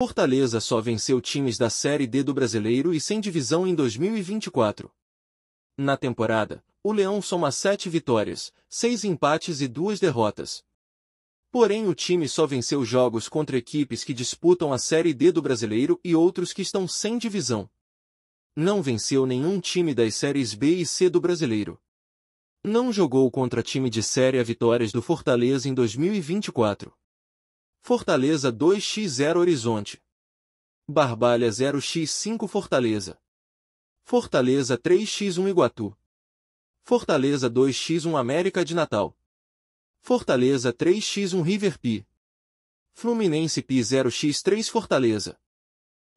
Fortaleza só venceu times da Série D do Brasileiro e sem divisão em 2024. Na temporada, o Leão soma sete vitórias, seis empates e duas derrotas. Porém o time só venceu jogos contra equipes que disputam a Série D do Brasileiro e outros que estão sem divisão. Não venceu nenhum time das séries B e C do Brasileiro. Não jogou contra time de série a vitórias do Fortaleza em 2024. Fortaleza 2x0 Horizonte. Barbalha 0x5 Fortaleza. Fortaleza 3x1 Iguatu. Fortaleza 2x1 América de Natal. Fortaleza 3x1 River Pi. Fluminense Pi 0x3 Fortaleza.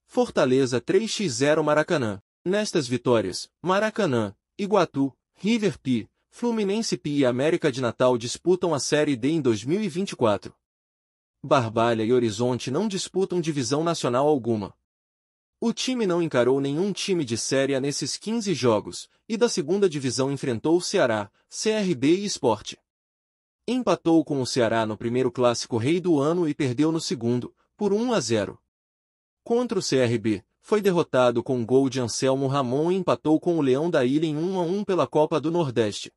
Fortaleza 3x0 Maracanã. Nestas vitórias, Maracanã, Iguatu, River Pi, Fluminense Pi e América de Natal disputam a Série D em 2024. Barbalha e Horizonte não disputam divisão nacional alguma. O time não encarou nenhum time de série A nesses 15 jogos, e da segunda divisão enfrentou o Ceará, CRB e Esporte. Empatou com o Ceará no primeiro clássico rei do ano e perdeu no segundo, por 1 a 0. Contra o CRB, foi derrotado com gol de Anselmo Ramon e empatou com o Leão da Ilha em 1 a 1 pela Copa do Nordeste.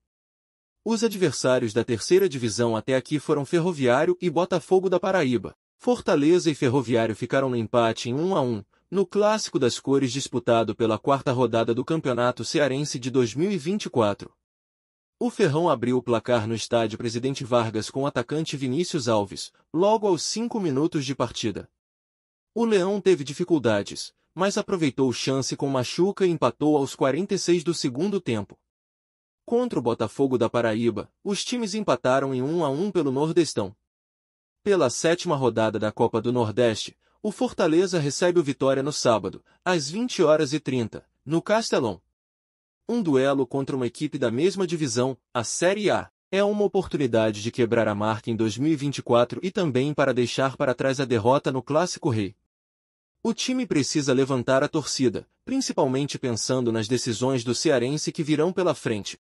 Os adversários da terceira divisão até aqui foram Ferroviário e Botafogo da Paraíba. Fortaleza e Ferroviário ficaram no empate em 1 a 1, no clássico das cores disputado pela quarta rodada do Campeonato Cearense de 2024. O Ferrão abriu o placar no estádio Presidente Vargas com o atacante Vinícius Alves, logo aos cinco minutos de partida. O Leão teve dificuldades, mas aproveitou chance com Machuca e empatou aos 46 do segundo tempo. Contra o Botafogo da Paraíba, os times empataram em 1 a 1 pelo Nordestão. Pela sétima rodada da Copa do Nordeste, o Fortaleza recebe o Vitória no sábado, às 20 horas e 30, no Castelão. Um duelo contra uma equipe da mesma divisão, a Série A, é uma oportunidade de quebrar a marca em 2024 e também para deixar para trás a derrota no Clássico Rei. O time precisa levantar a torcida, principalmente pensando nas decisões do cearense que virão pela frente,